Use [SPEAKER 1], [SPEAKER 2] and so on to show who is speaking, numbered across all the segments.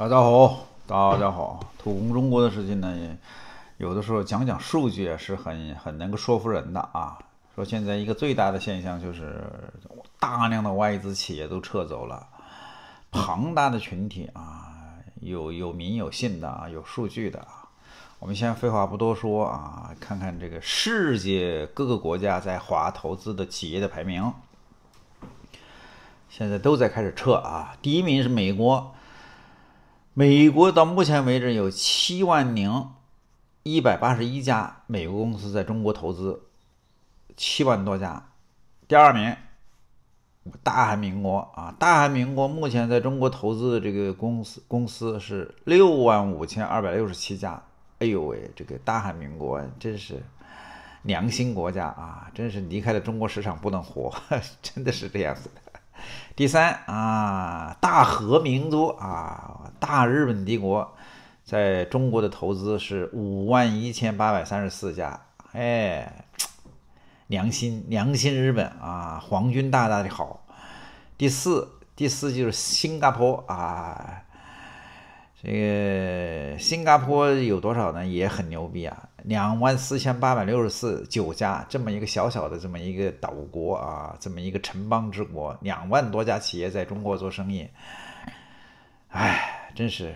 [SPEAKER 1] 大家好，大家好，土工中国的事情呢，有的时候讲讲数据也是很很能够说服人的啊。说现在一个最大的现象就是大量的外资企业都撤走了，庞大的群体啊，有有名有姓的啊，有数据的啊。我们先废话不多说啊，看看这个世界各个国家在华投资的企业的排名，现在都在开始撤啊。第一名是美国。美国到目前为止有七万零一百八十一家美国公司在中国投资，七万多家。第二名，大韩民国啊，大韩民国目前在中国投资的这个公司公司是六万五千二百六十七家。哎呦喂，这个大韩民国真是良心国家啊！真是离开了中国市场不能活，真的是这样子的。第三啊，大和民族啊。大日本帝国在中国的投资是五万一千八百三十四家，哎，良心良心，日本啊，皇军大大的好。第四第四就是新加坡啊，这个新加坡有多少呢？也很牛逼啊，两万四千八百六十四九家，这么一个小小的这么一个岛国啊，这么一个城邦之国，两万多家企业在中国做生意，哎。真是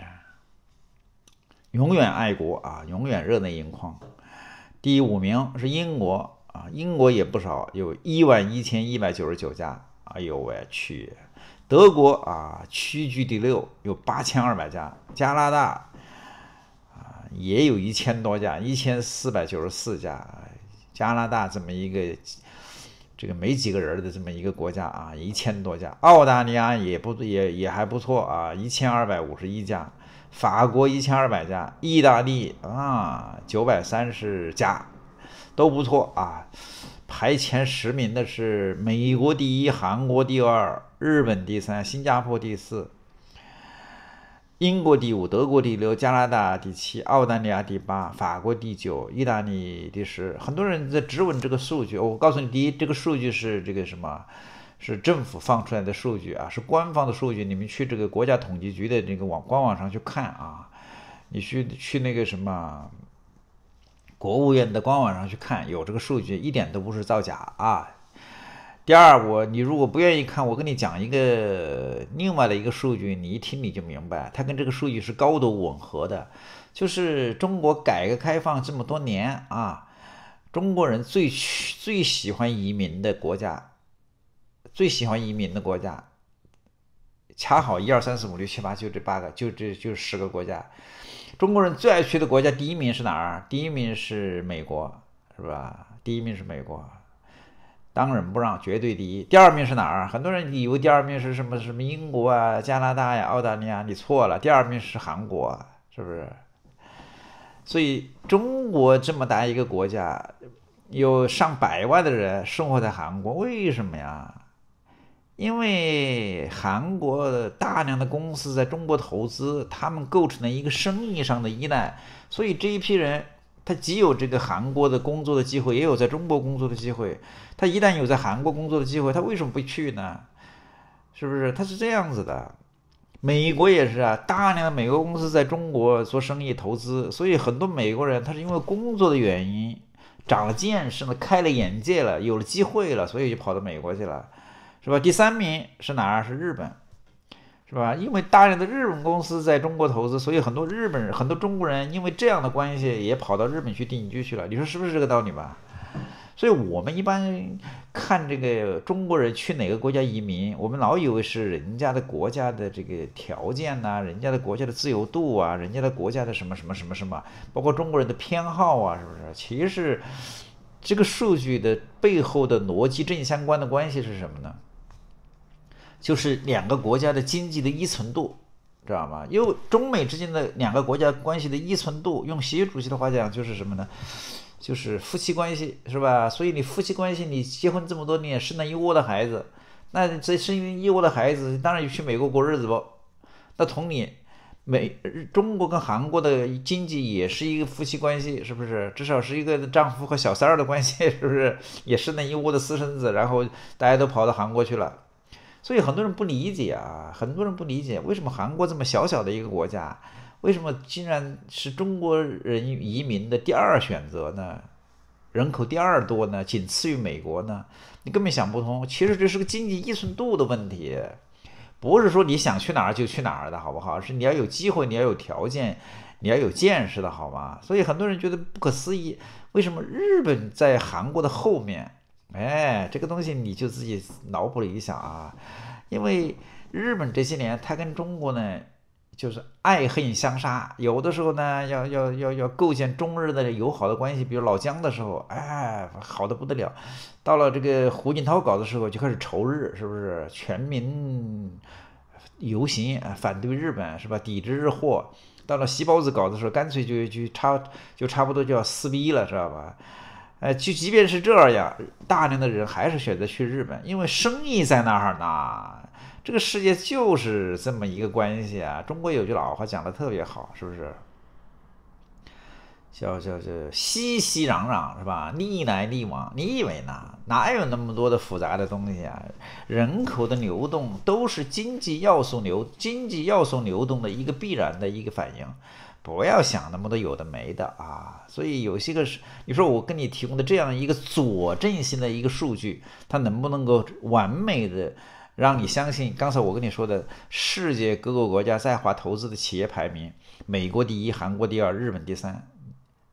[SPEAKER 1] 永远爱国啊，永远热泪盈眶。第五名是英国啊，英国也不少，有一万一千一百九十九家。哎呦我去！德国啊屈居第六，有八千二百家。加拿大啊也有一千多家，一千四百九十四家。加拿大这么一个。这个没几个人的这么一个国家啊，一千多家；澳大利亚也不也也还不错啊，一千二百五十一家；法国一千二百家；意大利啊九百三十家，都不错啊。排前十名的是美国第一，韩国第二，日本第三，新加坡第四。英国第五，德国第六，加拿大第七，澳大利亚第八，法国第九，意大利第十。很多人在质问这个数据，我告诉你，第一，这个数据是这个什么，是政府放出来的数据啊，是官方的数据。你们去这个国家统计局的这个网官网上去看啊，你去去那个什么国务院的官网上去看，有这个数据，一点都不是造假啊。第二，我你如果不愿意看，我跟你讲一个另外的一个数据，你一听你就明白，它跟这个数据是高度吻合的。就是中国改革开放这么多年啊，中国人最最喜欢移民的国家，最喜欢移民的国家，恰好一二三四五六七八，就这八个，就这就十个国家，中国人最爱去的国家，第一名是哪儿？第一名是美国，是吧？第一名是美国。当仁不让，绝对第一。第二名是哪儿？很多人以为第二名是什么什么英国啊、加拿大呀、澳大利亚，你错了。第二名是韩国，是不是？所以中国这么大一个国家，有上百万的人生活在韩国，为什么呀？因为韩国大量的公司在中国投资，他们构成了一个生意上的依赖，所以这一批人。他既有这个韩国的工作的机会，也有在中国工作的机会。他一旦有在韩国工作的机会，他为什么不去呢？是不是？他是这样子的。美国也是啊，大量的美国公司在中国做生意、投资，所以很多美国人他是因为工作的原因长了见识了、开了眼界了、有了机会了，所以就跑到美国去了，是吧？第三名是哪儿？是日本。是吧？因为大量的日本公司在中国投资，所以很多日本人、很多中国人，因为这样的关系也跑到日本去定居去了。你说是不是这个道理吧？所以我们一般看这个中国人去哪个国家移民，我们老以为是人家的国家的这个条件呐，人家的国家的自由度啊，人家的国家的什么什么什么什么，包括中国人的偏好啊，是不是？其实这个数据的背后的逻辑正相关的关系是什么呢？就是两个国家的经济的依存度，知道吗？因为中美之间的两个国家关系的依存度，用习主席的话讲就是什么呢？就是夫妻关系，是吧？所以你夫妻关系，你结婚这么多年生了一窝的孩子，那这生一窝的孩子当然去美国过日子不？那同理，美中国跟韩国的经济也是一个夫妻关系，是不是？至少是一个丈夫和小三儿的关系，是不是？也是那一窝的私生子，然后大家都跑到韩国去了。所以很多人不理解啊，很多人不理解为什么韩国这么小小的一个国家，为什么竟然是中国人移民的第二选择呢？人口第二多呢，仅次于美国呢？你根本想不通。其实这是个经济依存度的问题，不是说你想去哪儿就去哪儿的好不好？是你要有机会，你要有条件，你要有见识的好吗？所以很多人觉得不可思议，为什么日本在韩国的后面？哎，这个东西你就自己脑补一下啊，因为日本这些年，他跟中国呢，就是爱恨相杀。有的时候呢，要要要要构建中日的友好的关系，比如老姜的时候，哎，好的不得了。到了这个胡锦涛搞的时候，就开始仇日，是不是？全民游行啊，反对日本，是吧？抵制日货。到了西包子搞的时候，干脆就就差就差不多就要撕逼了，知道吧？哎，就即便是这样，大量的人还是选择去日本，因为生意在那儿呢。这个世界就是这么一个关系啊。中国有句老话讲的特别好，是不是？叫叫叫熙熙攘攘是吧？逆来逆往，你以为呢？哪有那么多的复杂的东西啊？人口的流动都是经济要素流经济要素流动的一个必然的一个反应。不要想那么多有的没的啊！所以有些个是，你说我跟你提供的这样一个佐证性的一个数据，它能不能够完美的让你相信？刚才我跟你说的，世界各个国家在华投资的企业排名，美国第一，韩国第二，日本第三。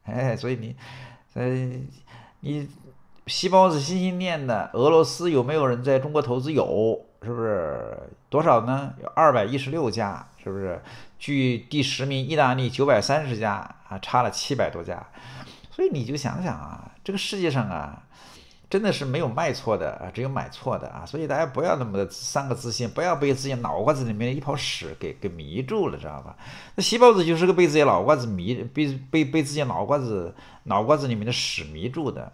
[SPEAKER 1] 哎，所以你，呃，你，细胞是心心念的。俄罗斯有没有人在中国投资？有，是不是多少呢？有二百一十六家，是不是？距第十名意大利九百三十家啊，差了七百多家，所以你就想想啊，这个世界上啊，真的是没有卖错的啊，只有买错的啊，所以大家不要那么的三个自信，不要被自己脑瓜子里面一泡屎给给迷住了，知道吧？那细包子就是个被自己脑瓜子迷被被被自己脑瓜子脑瓜子里面的屎迷住的。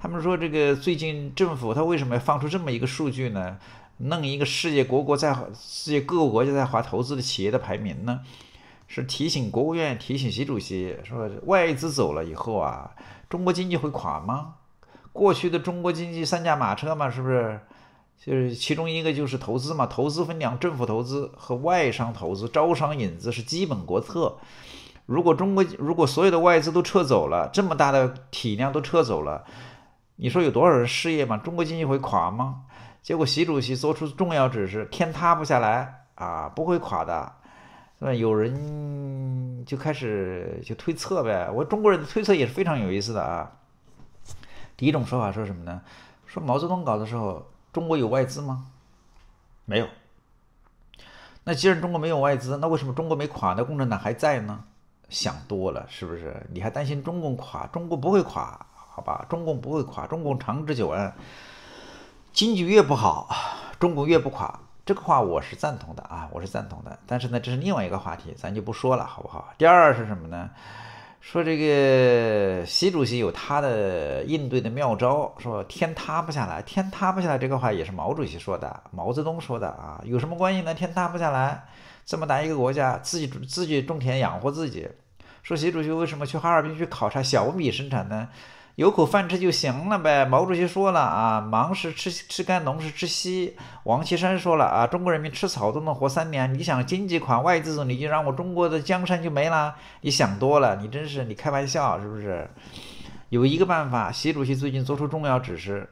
[SPEAKER 1] 他们说这个最近政府他为什么要放出这么一个数据呢？弄一个世界各国在世界各个国家在华投资的企业的排名呢？是提醒国务院、提醒习主席说外资走了以后啊，中国经济会垮吗？过去的中国经济三驾马车嘛，是不是？就是其中一个就是投资嘛，投资分两，政府投资和外商投资，招商引资是基本国策。如果中国如果所有的外资都撤走了，这么大的体量都撤走了，你说有多少人失业嘛？中国经济会垮吗？结果习主席做出重要指示，天塌不下来啊，不会垮的。那有人就开始就推测呗，我中国人的推测也是非常有意思的啊。第一种说法说什么呢？说毛泽东搞的时候，中国有外资吗？没有。那既然中国没有外资，那为什么中国没垮呢？共产党还在呢？想多了是不是？你还担心中共垮？中国不会垮，好吧？中共不会垮，中共长治久安。经济越不好，中国越不垮，这个话我是赞同的啊，我是赞同的。但是呢，这是另外一个话题，咱就不说了，好不好？第二是什么呢？说这个习主席有他的应对的妙招，说天塌不下来，天塌不下来，这个话也是毛主席说的，毛泽东说的啊，有什么关系呢？天塌不下来，这么大一个国家，自己自己种田养活自己。说习主席为什么去哈尔滨去考察小米生产呢？有口饭吃就行了呗。毛主席说了啊，忙时吃吃干，农时吃稀。王岐山说了啊，中国人民吃草都能活三年。你想经济垮，外资走，你就让我中国的江山就没了？你想多了，你真是你开玩笑是不是？有一个办法，习主席最近做出重要指示，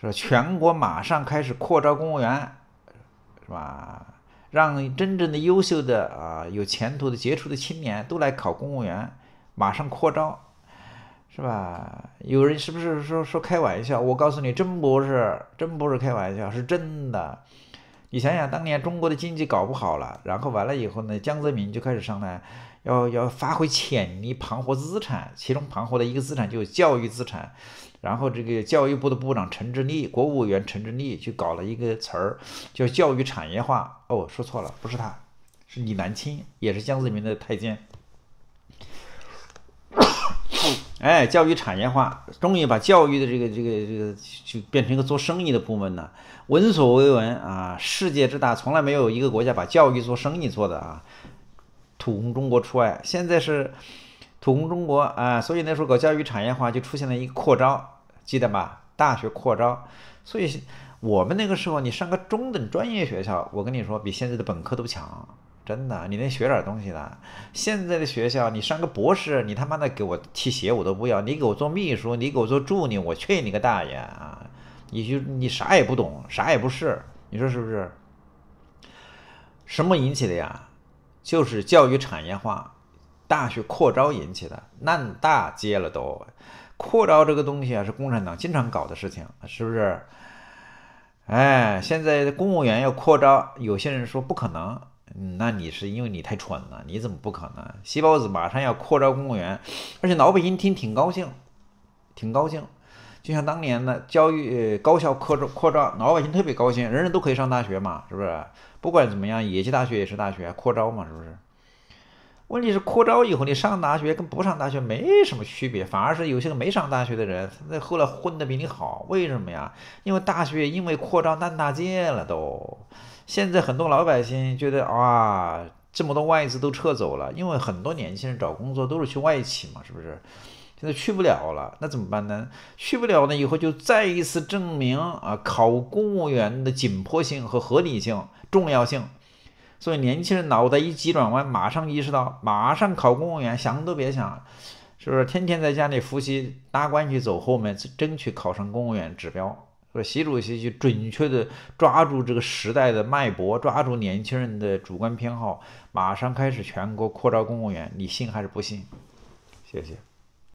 [SPEAKER 1] 说全国马上开始扩招公务员，是吧？让真正的优秀的啊，有前途的、杰出的青年都来考公务员，马上扩招。是吧？有人是不是说说开玩笑？我告诉你，真不是，真不是开玩笑，是真的。你想想，当年中国的经济搞不好了，然后完了以后呢，江泽民就开始上来，要要发挥潜力盘活资产，其中盘活的一个资产就是教育资产。然后这个教育部的部长陈志立，国务院陈志立，就搞了一个词儿，叫教育产业化。哦，说错了，不是他，是李南清，也是江泽民的太监。哎，教育产业化终于把教育的这个、这个、这个，就变成一个做生意的部门了，闻所未闻啊！世界之大，从来没有一个国家把教育做生意做的啊，土工中国除外。现在是土工中国啊，所以那时候搞教育产业化就出现了一个扩招，记得吧？大学扩招，所以我们那个时候你上个中等专业学校，我跟你说，比现在的本科都强。真的，你能学点东西的？现在的学校，你上个博士，你他妈的给我提鞋我都不要，你给我做秘书，你给我做助理，我去你个大爷啊！你就你啥也不懂，啥也不是，你说是不是？什么引起的呀？就是教育产业化、大学扩招引起的，烂大街了都。扩招这个东西啊，是共产党经常搞的事情，是不是？哎，现在公务员要扩招，有些人说不可能。那你是因为你太蠢了，你怎么不可能？西包子马上要扩招公务员，而且老百姓听挺高兴，挺高兴。就像当年的教育高校扩招，扩招，老百姓特别高兴，人人都可以上大学嘛，是不是？不管怎么样，野鸡大学也是大学，扩招嘛，是不是？问题是扩招以后，你上大学跟不上大学没什么区别，反而是有些个没上大学的人，那后来混的比你好，为什么呀？因为大学因为扩招烂大街了都。现在很多老百姓觉得啊，这么多外资都撤走了，因为很多年轻人找工作都是去外企嘛，是不是？现在去不了了，那怎么办呢？去不了呢，以后，就再一次证明啊，考公务员的紧迫性和合理性、重要性。所以年轻人脑袋一急转弯，马上意识到，马上考公务员，想都别想，是不是？天天在家里复习，大关系走后门，争取考上公务员指标。说，习主席就准确的抓住这个时代的脉搏，抓住年轻人的主观偏好，马上开始全国扩招公务员，你信还是不信？谢谢。